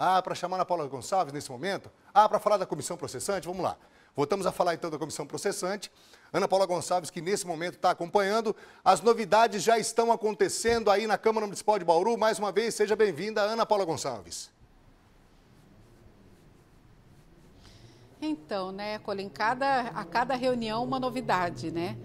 Ah, para chamar a Paula Gonçalves nesse momento? Ah, para falar da comissão processante? Vamos lá. Voltamos a falar então da comissão processante. Ana Paula Gonçalves, que nesse momento está acompanhando. As novidades já estão acontecendo aí na Câmara Municipal de Bauru. Mais uma vez, seja bem-vinda, Ana Paula Gonçalves. Então, né, Colin, cada, a cada reunião uma novidade, né?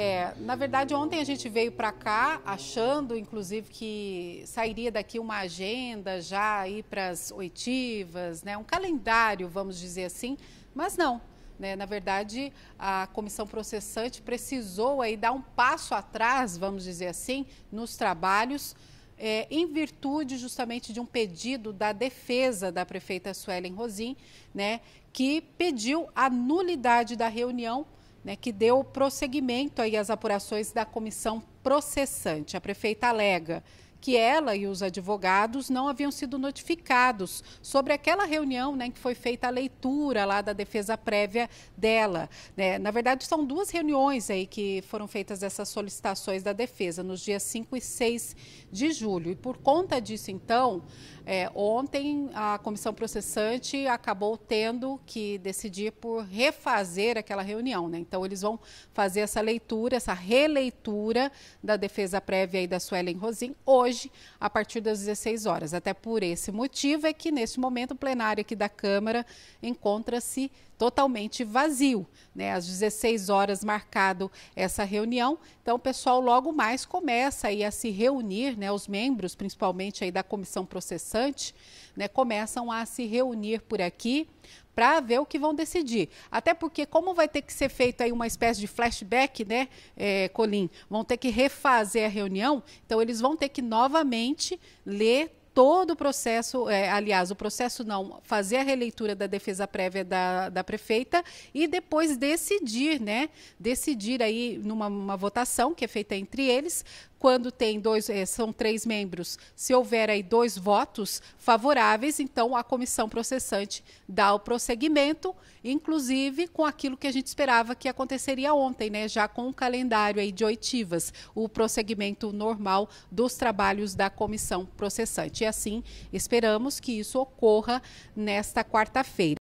É, na verdade, ontem a gente veio para cá achando, inclusive, que sairia daqui uma agenda já aí para as oitivas, né? um calendário, vamos dizer assim, mas não. Né? Na verdade, a comissão processante precisou aí dar um passo atrás, vamos dizer assim, nos trabalhos, é, em virtude justamente de um pedido da defesa da prefeita Suelen Rosim, né, que pediu a nulidade da reunião né, que deu prosseguimento aí às apurações da comissão processante. A prefeita alega que ela e os advogados não haviam sido notificados sobre aquela reunião né, que foi feita a leitura lá da defesa prévia dela. Né? Na verdade, são duas reuniões aí que foram feitas essas solicitações da defesa, nos dias 5 e 6 de julho. E por conta disso, então, é, ontem a comissão processante acabou tendo que decidir por refazer aquela reunião. Né? Então, eles vão fazer essa leitura, essa releitura da defesa prévia aí da Suelen Rosin hoje hoje, a partir das 16 horas. Até por esse motivo é que, neste momento, o plenário aqui da Câmara encontra-se totalmente vazio. Né? Às 16 horas marcado essa reunião. Então, o pessoal logo mais começa aí a se reunir, né? os membros, principalmente aí da comissão processante, né? começam a se reunir por aqui para ver o que vão decidir. Até porque, como vai ter que ser feito aí uma espécie de flashback, né, é, Colim? Vão ter que refazer a reunião, então eles vão ter que novamente ler todo o processo, é, aliás, o processo não, fazer a releitura da defesa prévia da, da prefeita e depois decidir, né? Decidir aí numa votação que é feita entre eles, quando tem dois, é, são três membros, se houver aí dois votos favoráveis, então a comissão processante dá o prosseguimento, inclusive com aquilo que a gente esperava que aconteceria ontem, né? Já com o calendário aí de oitivas, o prosseguimento normal dos trabalhos da comissão processante assim esperamos que isso ocorra nesta quarta-feira.